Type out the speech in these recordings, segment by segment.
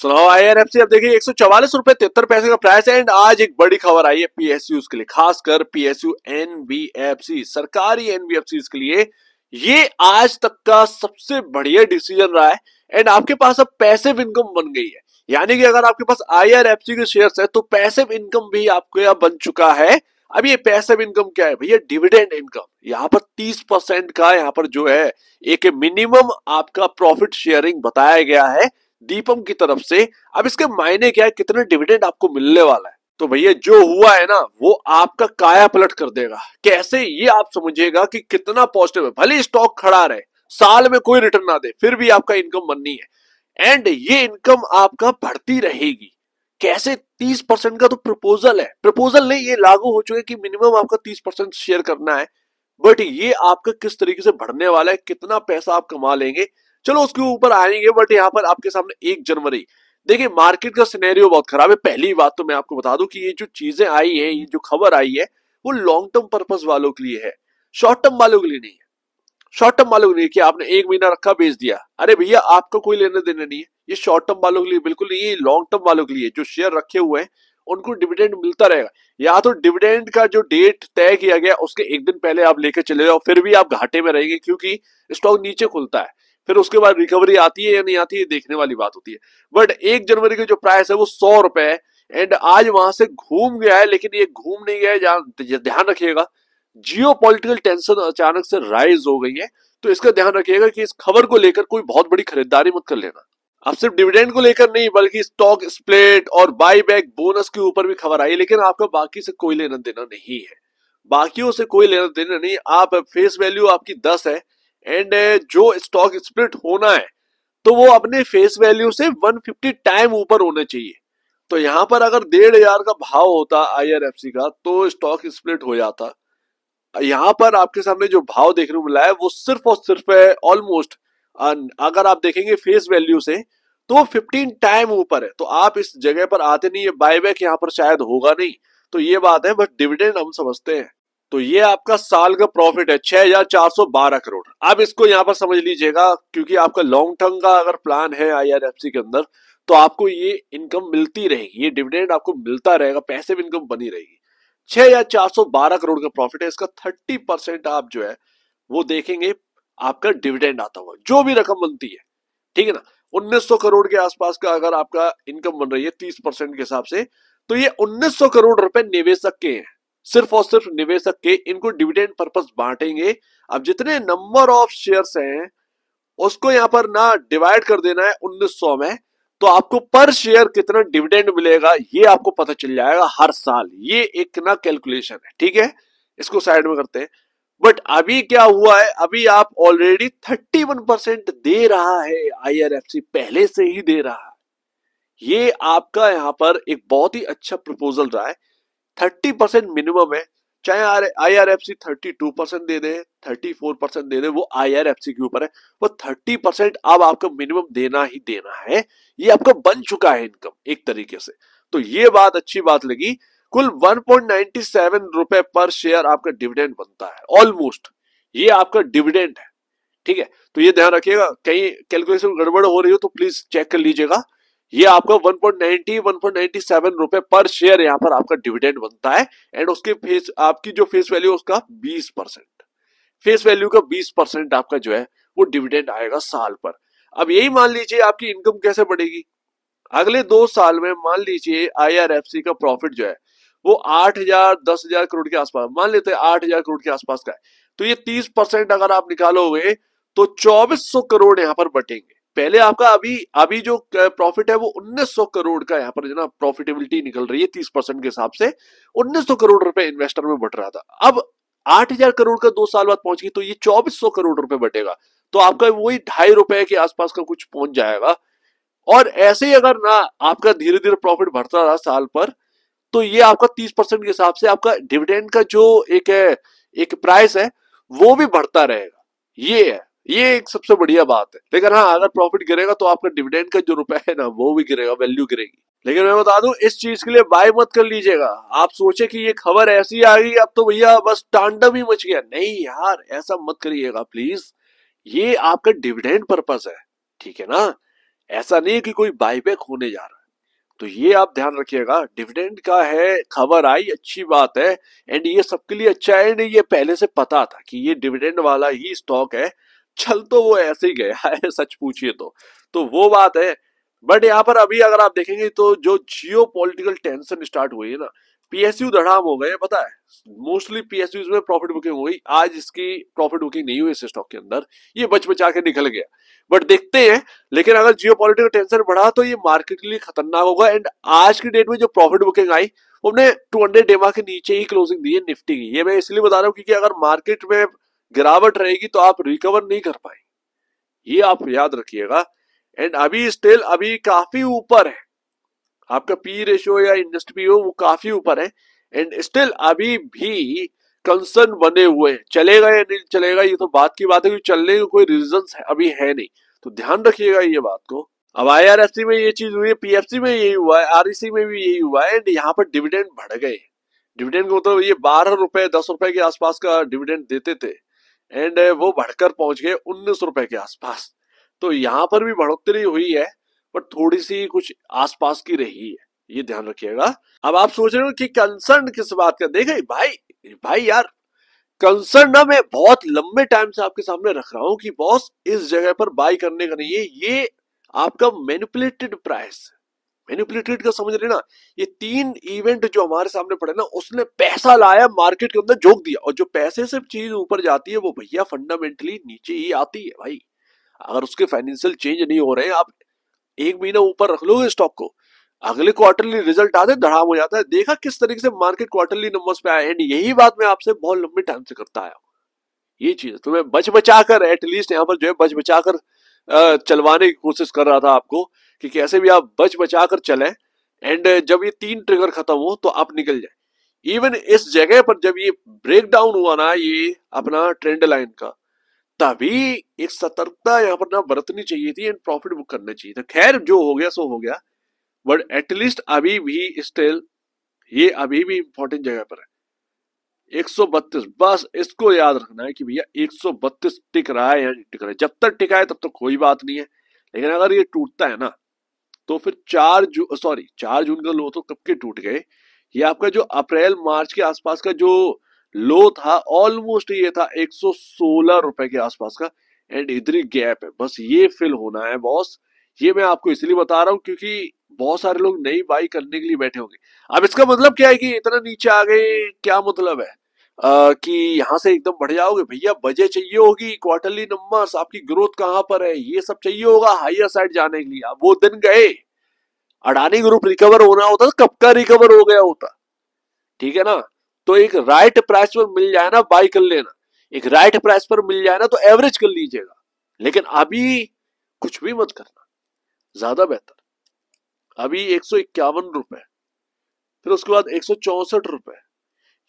सुनाओ आई R F सी अब देखिए एक सौ चौवालीस रुपए तिहत्तर पैसे का प्राइस एंड आज एक बड़ी खबर आई है पीएसयू के लिए खासकर पीएसयू एनबीएफसी सरकारी एनबीएफसी के लिए ये आज तक का सबसे बढ़िया डिसीजन रहा है एंड आपके पास अब पैसे इनकम बन गई है यानी कि अगर आपके पास आई आर एफ सी के शेयर है तो पैसे इनकम भी आपके यहाँ बन चुका है अब ये पैसे इनकम क्या है भैया डिविडेंड इनकम यहाँ पर तीस परसेंट का यहाँ पर जो है एक मिनिमम आपका प्रॉफिट शेयरिंग बताया गया है दीपम की तरफ से अब इसके मायने क्या है कितने डिविडेंड आपको मिलने वाला है तो भैया जो हुआ है ना वो आपका काया पलट कर देगा कैसे ये आप समझिएगा कि कितना पॉजिटिव है भले स्टॉक खड़ा रहे साल में कोई रिटर्न ना दे फिर भी आपका इनकम बननी है एंड ये इनकम आपका बढ़ती रहेगी कैसे तीस परसेंट का तो प्रपोजल है प्रपोजल नहीं ये लागू हो चुके कि मिनिमम आपका तीस परसेंट शेयर करना है बट ये आपका किस तरीके से बढ़ने वाला है कितना पैसा आप कमा लेंगे चलो उसके ऊपर आएंगे बट यहाँ पर आपके सामने एक जनवरी देखिए मार्केट का सिनेरियो बहुत खराब है पहली बात तो मैं आपको बता दूं कि ये जो चीजें आई है ये जो खबर आई है वो लॉन्ग टर्म पर्पज वालों के लिए है शॉर्ट टर्म वालों के लिए नहीं है शॉर्ट टर्म वालों के लिए कि आपने एक महीना रखा बेच दिया अरे भैया आपको कोई लेने देना नहीं है ये शॉर्ट टर्म वालों के लिए बिल्कुल नहीं ये लॉन्ग टर्म वालों के लिए जो शेयर रखे हुए हैं उनको डिविडेंड मिलता रहेगा या तो डिविडेंड का जो डेट तय किया गया उसके एक दिन पहले आप लेकर चले जाओ फिर भी आप घाटे में रहेंगे क्योंकि स्टॉक नीचे खुलता है फिर उसके बाद रिकवरी आती है या नहीं आती है देखने वाली बात होती है बट एक जनवरी की जो प्राइस है वो सौ रुपए है एंड आज वहां से घूम गया है लेकिन ये घूम नहीं गया है ध्यान रखिएगा जियो पोलिटिकल टेंशन अचानक से राइज हो गई है तो इसका ध्यान रखिएगा कि इस खबर को लेकर कोई बहुत बड़ी खरीदारी मत कर लेना अब सिर्फ डिविडेंड को लेकर नहीं बल्कि स्टॉक स्प्लिट और बैक बोनस के ऊपर भी खबर आई लेकिन आपका बाकी से कोई लेना देना नहीं है बाकियों से कोई लेना देना नहीं आप फेस वैल्यू आपकी दस है एंड जो स्टॉक स्प्लिट होना है तो वो अपने फेस वैल्यू से 150 टाइम ऊपर होने चाहिए तो यहाँ पर अगर डेढ़ हजार का भाव होता आईआरएफसी का तो स्टॉक स्प्लिट हो जाता यहाँ पर आपके सामने जो भाव देखने को मिला है वो सिर्फ और सिर्फ है ऑलमोस्ट अगर आप देखेंगे फेस वैल्यू से तो 15 फिफ्टीन टाइम ऊपर है तो आप इस जगह पर आते नहीं है बैक यहाँ पर शायद होगा नहीं तो ये बात है बस डिविडेंड हम समझते हैं तो ये आपका साल का प्रॉफिट है छह हजार चार सौ बारह करोड़ आप इसको यहाँ पर समझ लीजिएगा क्योंकि आपका लॉन्ग टर्म का अगर प्लान है आईआरएफसी के अंदर तो आपको ये इनकम मिलती रहेगी ये डिविडेंड आपको मिलता रहेगा पैसे भी इनकम बनी रहेगी छह हजार चार सौ बारह करोड़ का प्रॉफिट है इसका थर्टी परसेंट आप जो है वो देखेंगे आपका डिविडेंड आता हुआ जो भी रकम बनती है ठीक है ना सौ करोड़ के आसपास का अगर आपका इनकम बन रही है तीस परसेंट के हिसाब से तो ये सौ करोड़ रुपए निवेशक के हैं सिर्फ और सिर्फ निवेशक के इनको डिविडेंड पर्पस बांटेंगे अब जितने नंबर ऑफ शेयर्स हैं उसको यहाँ पर ना डिवाइड कर देना है 1900 में तो आपको पर शेयर कितना डिविडेंड मिलेगा ये आपको पता चल जाएगा हर साल ये एक ना कैलकुलेशन है ठीक है इसको साइड में करते हैं बट अभी क्या हुआ है अभी आप ऑलरेडी 31 परसेंट दे रहा है आईआरएफसी पहले से ही दे रहा है ये आपका यहाँ पर एक बहुत ही अच्छा प्रपोजल रहा है थर्टी परसेंट मिनिमम है चाहे R I R F C thirty two percent दे दे थर्टी फोर परसेंट दे दे वो आई आर एफ सी के ऊपर है वो थर्टी परसेंट अब आपको मिनिमम देना ही देना है ये आपका बन चुका है इनकम एक तरीके से तो ये बात अच्छी बात लगी कुल 1.97 रुपए पर शेयर आपका डिविडेंड बनता है ऑलमोस्ट ये आपका डिविडेंड है ठीक है तो ये ध्यान रखिएगा कहीं कैलकुलेशन गड़बड़ हो रही हो तो प्लीज चेक कर लीजिएगा ये आपका 1.90 1.97 रुपए पर शेयर यहाँ पर आपका डिविडेंड बनता है एंड उसके फेस आपकी जो फेस वैल्यू उसका 20 परसेंट फेस वैल्यू का 20 परसेंट आपका जो है वो डिविडेंड आएगा साल पर अब यही मान लीजिए आपकी इनकम कैसे बढ़ेगी अगले दो साल में मान लीजिए आई का प्रॉफिट जो है वो आठ हजार दस हजार करोड़ के आसपास मान लेते हैं आठ हजार करोड़ के आसपास का है तो ये तीस परसेंट अगर आप निकालोगे तो चौबीस सौ करोड़ यहाँ पर बटेंगे पहले आपका अभी अभी जो प्रॉफिट है वो 1900 करोड़ का यहाँ पर जना प्रॉफिटेबिलिटी निकल रही है 30 परसेंट के हिसाब से 1900 करोड़ रुपए इन्वेस्टर में बढ़ रहा था अब 8000 करोड़ का दो साल बाद पहुंच गई तो ये 2400 करोड़ रुपए बटेगा तो आपका वही ढाई रुपए के आसपास का कुछ पहुंच जाएगा और ऐसे ही अगर ना आपका धीरे धीरे प्रॉफिट बढ़ता रहा साल पर तो ये आपका तीस परसेंट के हिसाब से आपका डिविडेंड का जो एक एक प्राइस है वो भी बढ़ता रहेगा ये है ये एक सबसे बढ़िया बात है लेकिन हाँ अगर प्रॉफिट गिरेगा तो आपका डिविडेंड का जो रुपया है ना वो भी गिरेगा वैल्यू गिरेगी लेकिन मैं बता दूं इस चीज के लिए बाय मत कर लीजिएगा आप सोचे कि ये खबर ऐसी आ गई अब तो भैया बस टांडव ही मच गया नहीं यार ऐसा मत करिएगा प्लीज ये आपका डिविडेंड पर्पज है ठीक है ना ऐसा नहीं कि कोई बायबैक होने जा रहा है तो ये आप ध्यान रखिएगा डिविडेंड का है खबर आई अच्छी बात है एंड ये सबके लिए अच्छा है नहीं ये पहले से पता था कि ये डिविडेंड वाला ही स्टॉक है चल तो वो ऐसे ही गया है हाँ, सच पूछिए तो तो वो बात है बट यहाँ पर अभी अगर आप देखेंगे तो जो जियो पोलिटिकल टेंशन स्टार्ट हुई है ना पीएसयू दड़ाम हो गए पता है मोस्टली पीएसयू में प्रॉफिट बुकिंग हुई आज इसकी प्रॉफिट बुकिंग नहीं हुई इस स्टॉक के अंदर ये बच बचा के निकल गया बट देखते हैं लेकिन अगर जियो पॉलिटिकल टेंशन बढ़ा तो ये मार्केट के लिए खतरनाक होगा एंड आज की डेट में जो प्रॉफिट बुकिंग आई हमने टू हंड्रेड डेमा के नीचे ही क्लोजिंग दी है निफ्टी की ये मैं इसलिए बता रहा हूँ क्योंकि अगर मार्केट में गिरावट रहेगी तो आप रिकवर नहीं कर पाएंगे ये आप याद रखिएगा एंड अभी स्टिल अभी काफी ऊपर है आपका पी रेशियो या इंडस्ट्री हो वो काफी ऊपर है एंड स्टिल अभी भी कंसर्न बने हुए हैं चलेगा या नहीं चलेगा ये तो बात की बात है क्योंकि चलने का कोई रीजन अभी है नहीं तो ध्यान रखिएगा ये बात को अब आई में ये चीज हुई है पीएफसी में यही हुआ है आर e में भी यही हुआ है एंड यहाँ पर डिविडेंड बढ़ गए डिविडेंड को तो ये बारह रुपए दस रुपए के आसपास का डिविडेंड देते थे एंड uh, वो बढ़कर पहुंच गए उन्नीस रुपए के आसपास तो यहाँ पर भी बढ़ोतरी हुई है पर थोड़ी सी कुछ आसपास की रही है ये ध्यान रखिएगा अब आप सोच रहे हो कि कंसर्न किस बात का देखे भाई भाई यार कंसर्न ना मैं बहुत लंबे टाइम से आपके सामने रख रहा हूँ कि बॉस इस जगह पर बाई करने का नहीं है ये आपका मैनिपुलेटेड प्राइस मैनिपुलेटेड का समझ लेना ये तीन इवेंट जो हमारे सामने पड़े ना उसने पैसा लाया मार्केट के अंदर जोक दिया और जो पैसे से चीज ऊपर जाती है वो भैया फंडामेंटली नीचे ही आती है भाई अगर उसके फाइनेंशियल चेंज नहीं हो रहे हैं आप एक महीना ऊपर रख लोगे स्टॉक को अगले क्वार्टरली रिजल्ट आते धड़ाम हो जाता है देखा किस तरीके से मार्केट क्वार्टरली नंबर्स पे आया एंड यही बात मैं आपसे बहुत लंबे टाइम से करता आया ये चीज तो मैं बच बचा कर एटलीस्ट यहाँ पर जो है बच बचा कर चलवाने की कोशिश कर रहा था आपको कि कैसे भी आप बच बचा कर चलें एंड जब ये तीन ट्रिगर खत्म हो तो आप निकल जाए इवन इस जगह पर जब ये ब्रेक डाउन हुआ ना ये अपना ट्रेंड लाइन का तभी एक सतर्कता यहाँ पर ना बरतनी चाहिए थी एंड प्रॉफिट बुक करना चाहिए था खैर जो हो गया सो हो गया बट एटलीस्ट अभी भी स्टिल ये अभी भी इंपॉर्टेंट जगह पर है 132 बस इसको याद रखना है कि भैया 132 टिक रहा है या टिक रहा है जब तक टिका है तब तक तो कोई बात नहीं है लेकिन अगर ये टूटता है ना तो फिर चार जू सॉरी चार जून का लो तो कब के टूट गए ये आपका जो अप्रैल मार्च के आसपास का जो लो था ऑलमोस्ट ये था 116 रुपए के आसपास का एंड इधर गैप है बस ये फिल होना है बॉस ये मैं आपको इसलिए बता रहा हूँ क्योंकि बहुत सारे लोग नई बाई करने के लिए बैठे होंगे अब इसका मतलब क्या है कि इतना नीचे आ गए क्या मतलब है कि यहाँ से एकदम बढ़ जाओगे भैया बजे चाहिए होगी क्वार्टरली नंबर्स आपकी ग्रोथ कहाँ पर है ये सब चाहिए होगा हाइयर साइड जाने के लिए वो दिन गए अडानी ग्रुप रिकवर होना होता तो कब का रिकवर हो गया होता ठीक है ना तो एक राइट प्राइस पर मिल जाए ना बाई कर लेना एक राइट प्राइस पर मिल जाए ना तो एवरेज कर लीजिएगा लेकिन अभी कुछ भी मत करना ज्यादा बेहतर अभी एक सौ इक्यावन रुपए फिर उसके बाद एक सौ चौसठ रुपए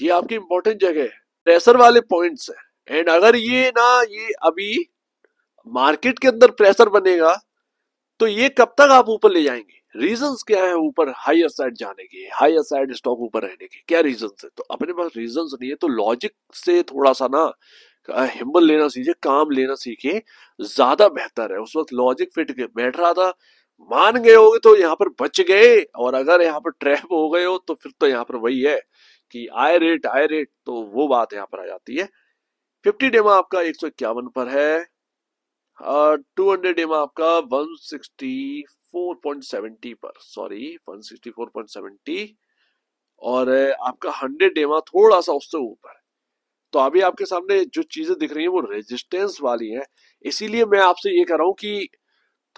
ये आपकी इंपॉर्टेंट जगह है प्रेशर वाले पॉइंट्स है एंड अगर ये ना ये अभी मार्केट के अंदर प्रेशर बनेगा तो ये कब तक आप ऊपर ले जाएंगे रीजंस क्या है ऊपर हायर साइड जाने के हायर साइड स्टॉक ऊपर रहने के क्या रीजंस है तो अपने पास रीजंस नहीं है तो लॉजिक से थोड़ा सा ना हिम्मत लेना सीखे काम लेना सीखे ज्यादा बेहतर है उस वक्त लॉजिक फिट बैठ रहा था मान गए होगे तो यहाँ पर बच गए और अगर यहाँ पर ट्रैप हो गए हो तो फिर तो यहाँ पर वही है कि आय रेट आय रेट तो वो बात यहाँ पर आ जाती है फिफ्टी डेमा आपका एक सौ इक्यावन पर है टू हंड्रेड डेमा आपका one sixty four point seventy पर sorry one sixty four point seventy और आपका हंड्रेड डेमा थोड़ा सा उससे ऊपर तो अभी आपके सामने जो चीजें दिख रही हैं वो रेजिस्टेंस वाली हैं इसीलिए मैं आपसे ये कह रहा हूँ कि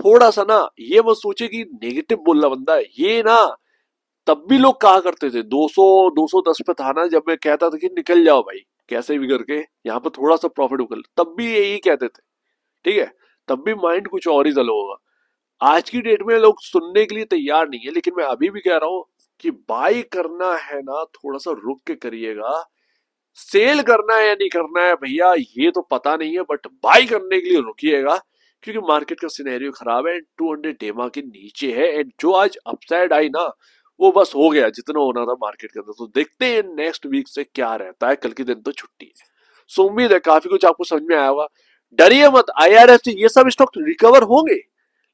थोड़ा सा ना ये मत सोचे कि नेगेटिव बोल रहा बंदा ये ना तब भी लोग कहा करते थे 200 210 पे था ना जब मैं कहता था कि निकल जाओ भाई कैसे भी करके यहाँ पर थोड़ा सा प्रॉफिट उकल तब भी यही कहते थे ठीक है तब भी माइंड कुछ और ही जलो होगा आज की डेट में लोग सुनने के लिए तैयार नहीं है लेकिन मैं अभी भी कह रहा हूं कि बाई करना है ना थोड़ा सा रुक के करिएगा सेल करना है या नहीं करना है भैया ये तो पता नहीं है बट बाई करने के लिए रुकिएगा क्योंकि मार्केट का सिनेरियो खराब है एंड 200 डेमा के नीचे है एंड जो आज अपसाइड आई ना वो बस हो गया जितना होना था मार्केट के अंदर तो देखते हैं नेक्स्ट वीक से क्या रहता है कल के दिन तो छुट्टी है सो उम्मीद है काफी कुछ आपको समझ में आया होगा डरिए मत आई ये सब स्टॉक रिकवर होंगे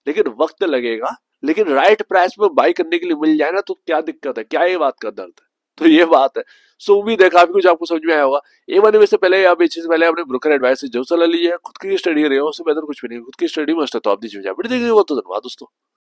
लेकिन वक्त लगेगा लेकिन राइट प्राइस में बाई करने के लिए मिल जाए ना तो क्या दिक्कत है क्या ये बात का दर्द है तो ये बात है सो उम्मीद है काफी कुछ आपको समझ में आया होगा ए महीने में से पहले या बेचने से पहले आपने ब्रोकर एडवाइस से जो सला ली है खुद की स्टडी रहे हो उससे बेहतर कुछ भी नहीं खुद की स्टडी मस्त है तो आप दीजिए बट देखिए वो तो धन्यवाद दोस्तों